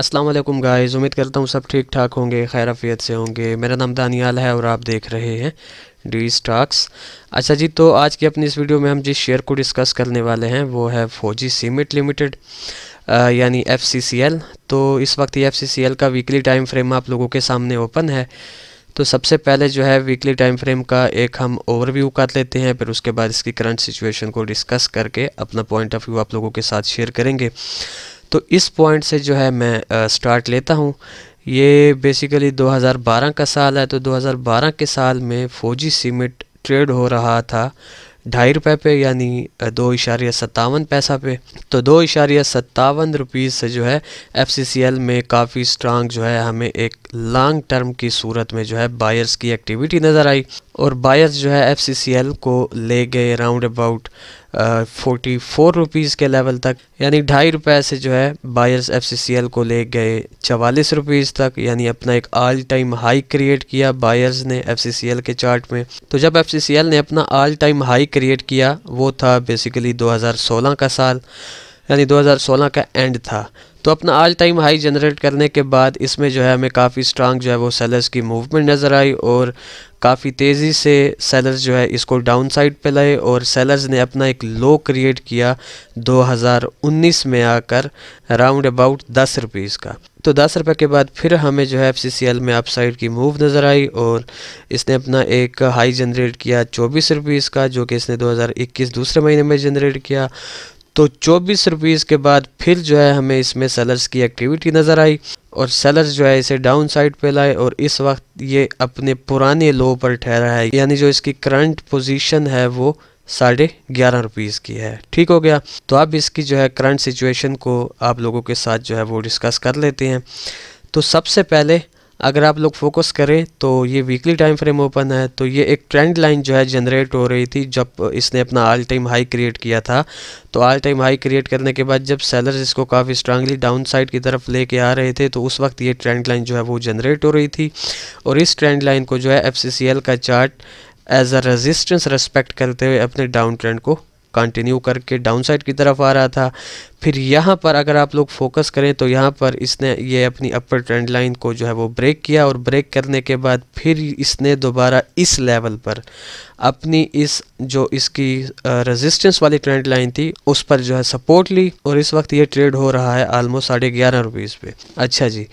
अस्सलाम वालेकुम उम्मीद करता हूँ सब ठीक ठाक होंगे खैर अफियत से होंगे मेरा नाम दानियाल है और आप देख रहे हैं डी स्टॉक्स अच्छा जी तो आज की अपनी इस वीडियो में हम जिस शेयर को डिस्कस करने वाले हैं वो है फौजी सीमेंट लिमिटेड यानी एफ सी सी एल तो इस वक्त ये एफ सी सी एल का वीकली टाइम फ्रेम आप लोगों के सामने ओपन है तो सबसे पहले जो है वीकली टाइम फ्रेम का एक हम ओवरव्यू कर लेते हैं फिर उसके बाद इसकी करंट सिचुएशन को डिस्कस करके अपना पॉइंट ऑफ व्यू आप लोगों के साथ शेयर करेंगे तो इस पॉइंट से जो है मैं स्टार्ट लेता हूँ ये बेसिकली 2012 का साल है तो 2012 के साल में फ़ौजी सीमेंट ट्रेड हो रहा था ढाई रुपये पे यानी दो इशारिया सत्तावन पैसा पे तो दो इशारिया सत्तावन रुपीज़ से जो है एफ में काफ़ी स्ट्रांग जो है हमें एक लॉन्ग टर्म की सूरत में जो है बायर्स की एक्टिविटी नज़र आई और बायर्स जो है एफ को ले गए round about forty four rupees के लेवल तक यानी ढाई रुपए से जो है बायर्स एफसीसीएल को ले गए चवालीस रुपीज़ तक यानी अपना एक ऑल टाइम हाई क्रिएट किया बायर्स ने एफसीसीएल के चार्ट में तो जब एफसीसीएल ने अपना ऑल टाइम हाई क्रिएट किया वो था बेसिकली 2016 का साल यानी 2016 का एंड था तो अपना आल टाइम हाई जनरेट करने के बाद इसमें जो है हमें काफ़ी स्ट्रांग जो है वो सेलर्स की मूवमेंट नज़र आई और काफ़ी तेज़ी से सेलर्स जो है इसको डाउन साइड पर लाए और सेलर्स ने अपना एक लो क्रिएट किया 2019 में आकर राउंड अबाउट दस रुपीज़ का तो दस रुपये के बाद फिर हमें जो है एफ में अपसाइड की मूव नज़र आई और इसने अपना एक हाई जनरेट किया चौबीस रुपीज़ का जो कि इसने 2021 दूसरे महीने में जनरेट किया तो चौबीस रुपीज़ के बाद फिर जो है हमें इसमें सेलर्स की एक्टिविटी नज़र आई और सेलर्स जो है इसे डाउन साइड पर लाए और इस वक्त ये अपने पुराने लो पर ठहरा है यानी जो इसकी करंट पोजीशन है वो साढ़े ग्यारह रुपीज़ की है ठीक हो गया तो अब इसकी जो है करंट सिचुएशन को आप लोगों के साथ जो है वो डिस्कस कर लेते हैं तो सबसे पहले अगर आप लोग फोकस करें तो ये वीकली टाइम फ्रेम ओपन है तो ये एक ट्रेंड लाइन जो है जनरेट हो रही थी जब इसने अपना ऑल टाइम हाई क्रिएट किया था तो ऑल टाइम हाई क्रिएट करने के बाद जब सेलर्स इसको काफ़ी स्ट्रांगली डाउन साइड की तरफ लेके आ रहे थे तो उस वक्त ये ट्रेंड लाइन जो है वो जनरेट हो रही थी और इस ट्रेंड लाइन को जो है एफ का chart as a resistance respect करते हुए अपने डाउन ट्रेंड को कंटिन्यू करके डाउन साइड की तरफ आ रहा था फिर यहाँ पर अगर आप लोग फोकस करें तो यहाँ पर इसने ये अपनी अपर ट्रेंड लाइन को जो है वो ब्रेक किया और ब्रेक करने के बाद फिर इसने दोबारा इस लेवल पर अपनी इस जो इसकी रेजिस्टेंस वाली ट्रेंड लाइन थी उस पर जो है सपोर्ट ली और इस वक्त ये ट्रेड हो रहा है आलमोस्ट साढ़े ग्यारह रुपीज़ पे अच्छा जी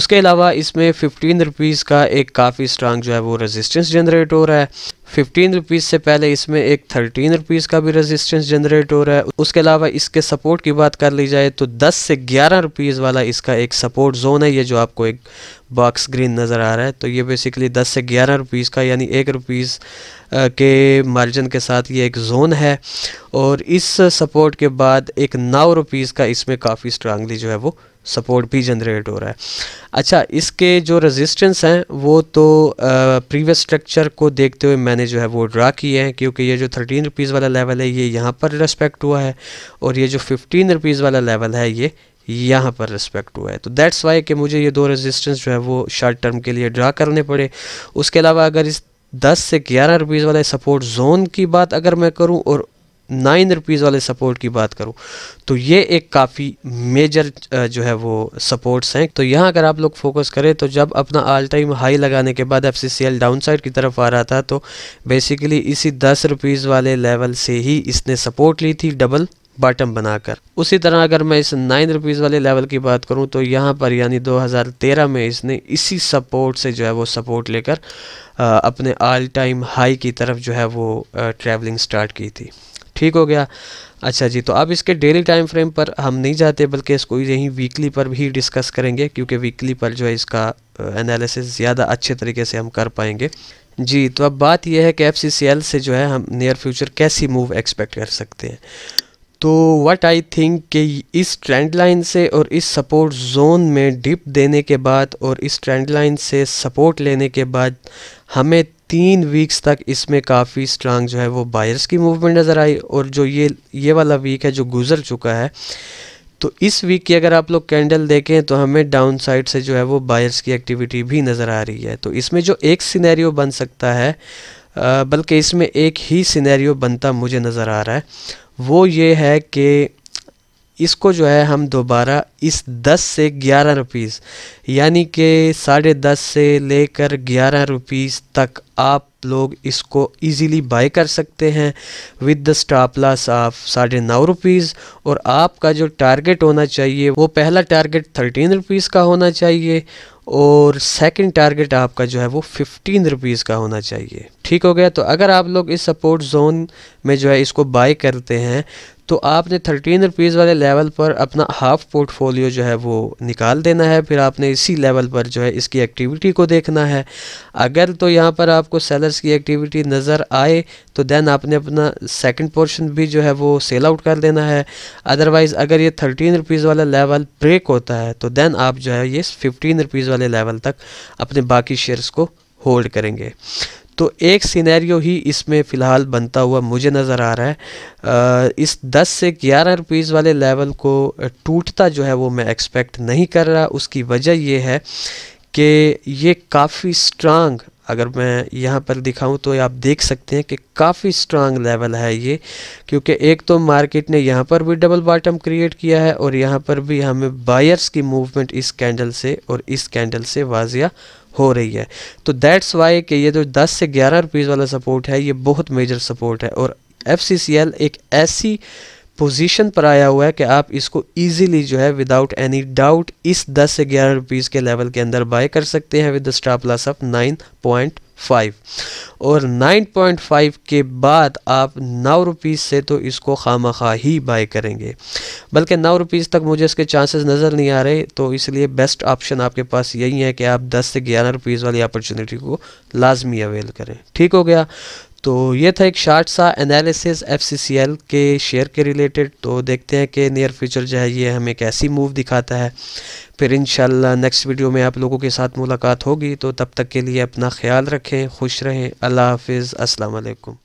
उसके अलावा इसमें फिफ्टीन रुपीज़ का एक काफ़ी स्ट्रांग जो है वो रेजिस्टेंस जनरेट हो रहा है फिफ्टीन रुपीज़ से पहले इसमें एक थर्टीन रुपीज़ का भी रेजिस्टेंस जनरेट हो रहा है उसके अलावा इसके सपोर्ट की बात कर ली जाए तो 10 से ग्यारह रुपीज़ वाला इसका एक सपोर्ट जोन है ये जो आपको एक बॉक्स ग्रीन नज़र आ रहा है तो ये बेसिकली 10 से ग्यारह रुपीज़ का यानी एक रुपीज़ के मार्जिन के साथ ये एक जोन है और इस सपोर्ट के बाद एक नौ रुपीज़ का इसमें काफ़ी स्ट्रांगली जो है वो सपोर्ट भी जनरेट हो रहा है अच्छा इसके जो रेजिस्टेंस हैं वो तो प्रीवियस स्ट्रक्चर को देखते हुए मैंने जो है वो ड्रा किए हैं क्योंकि ये जो थर्टीन रुपीज़ वाला लेवल है ये यहाँ पर रेस्पेक्ट हुआ है और ये जो फिफ्टीन रुपीज़ वाला लेवल है ये यहाँ पर रिस्पेक्ट हुआ है तो दैट्स वाई कि मुझे ये दो रेजिस्टेंस जो है वो शॉर्ट टर्म के लिए ड्रा करने पड़े उसके अलावा अगर इस 10 से 11 रुपीज़ वाले सपोर्ट जोन की बात अगर मैं करूं और नाइन रुपीज़ वाले सपोर्ट की बात करूँ तो ये एक काफ़ी मेजर जो है वो सपोर्ट्स हैं तो यहाँ अगर आप लोग फोकस करें तो जब अपना आल टाइम हाई लगाने के बाद F C C L down side की तरफ आ रहा था तो बेसिकली इसी दस रुपीज़ वाले लेवल से ही इसने सपोर्ट ली थी डबल बॉटम बनाकर उसी तरह अगर मैं इस नाइन रुपीज़ वाले लेवल की बात करूं तो यहाँ पर यानी 2013 में इसने इसी सपोर्ट से जो है वो सपोर्ट लेकर अपने ऑल टाइम हाई की तरफ जो है वो ट्रैवलिंग स्टार्ट की थी ठीक हो गया अच्छा जी तो अब इसके डेली टाइम फ्रेम पर हम नहीं जाते बल्कि इसको यहीं वीकली पर भी डिस्कस करेंगे क्योंकि वीकली पर जो है इसका एनालिसिस ज़्यादा अच्छे तरीके से हम कर पाएंगे जी तो अब बात यह है कि एफ से जो है हम नियर फ्यूचर कैसी मूव एक्सपेक्ट कर सकते हैं तो व्हाट आई थिंक कि इस ट्रेंड लाइन से और इस सपोर्ट जोन में डिप देने के बाद और इस ट्रेंड लाइन से सपोर्ट लेने के बाद हमें तीन वीक्स तक इसमें काफ़ी स्ट्रांग जो है वो बायर्स की मूवमेंट नज़र आई और जो ये ये वाला वीक है जो गुजर चुका है तो इस वीक की अगर आप लोग कैंडल देखें तो हमें डाउन साइड से जो है वो बायर्स की एक्टिविटी भी नज़र आ रही है तो इसमें जो एक सिनेरियो बन सकता है बल्कि इसमें एक ही सिनेरियो बनता मुझे नज़र आ रहा है वो ये है कि इसको जो है हम दोबारा इस 10 से 11 रुपीज़ यानी कि साढ़े दस से लेकर 11 रुपीज़ तक आप लोग इसको इजीली बाई कर सकते हैं with the stop loss of साढ़े नौ रुपीज़ और आपका जो टारगेट होना चाहिए वो पहला टारगेट थर्टीन रुपीज़ का होना चाहिए और सेकंड टारगेट आपका जो है वो फिफ्टीन रुपीज़ का होना चाहिए ठीक हो गया तो अगर आप लोग इस सपोर्ट जोन में जो है इसको बाय करते हैं तो आपने थर्टीन रुपीज़ वाले लेवल पर अपना हाफ पोर्टफोलियो जो है वो निकाल देना है फिर आपने इसी लेवल पर जो है इसकी एक्टिविटी को देखना है अगर तो यहाँ पर आपको सेलर्स की एक्टिविटी नज़र आए तो देन आपने अपना सेकंड पोर्शन भी जो है वो सेल आउट कर देना है अदरवाइज़ अगर ये थर्टीन रुपीज़ वाला लेवल ब्रेक होता है तो दैन आप जो है ये फिफ्टीन रुपीज़ वाले लेवल तक अपने बाकी शेयर्स को होल्ड करेंगे तो एक सिनेरियो ही इसमें फ़िलहाल बनता हुआ मुझे नज़र आ रहा है इस 10 से 11 रुपीज़ वाले लेवल को टूटता जो है वो मैं एक्सपेक्ट नहीं कर रहा उसकी वजह ये है कि ये काफ़ी स्ट्रांग अगर मैं यहाँ पर दिखाऊं तो आप देख सकते हैं कि काफ़ी स्ट्रांग लेवल है ये क्योंकि एक तो मार्केट ने यहाँ पर भी डबल बॉटम क्रिएट किया है और यहाँ पर भी हमें बायर्स की मूवमेंट इस कैंडल से और इस कैंडल से वाजिया हो रही है तो दैट्स वाई कि ये जो तो 10 से 11 रुपीज़ वाला सपोर्ट है ये बहुत मेजर सपोर्ट है और एफ एक ऐसी पोजीशन पर आया हुआ है कि आप इसको इजीली जो है विदाउट एनी डाउट इस 10 से 11 रुपीज़ के लेवल के अंदर बाय कर सकते हैं विद स्टॉप लॉस ऑफ 9.5 और 9.5 के बाद आप नौ रुपीज़ से तो इसको खाम खा ही बाय करेंगे बल्कि नौ रुपीज़ तक मुझे इसके चांसेस नज़र नहीं आ रहे तो इसलिए बेस्ट ऑप्शन आपके पास यही है कि आप दस से ग्यारह रुपीज़ वाली अपॉर्चुनिटी को लाजमी अवेल करें ठीक हो गया तो ये था एक शार्ट सा एनालिसिस एफ के शेयर के रिलेटेड तो देखते हैं कि नियर फ्यूचर जो है ये हमें कैसी मूव दिखाता है फिर इन नेक्स्ट वीडियो में आप लोगों के साथ मुलाकात होगी तो तब तक के लिए अपना ख्याल रखें खुश रहें अल्लाह हाफिज़ असलकम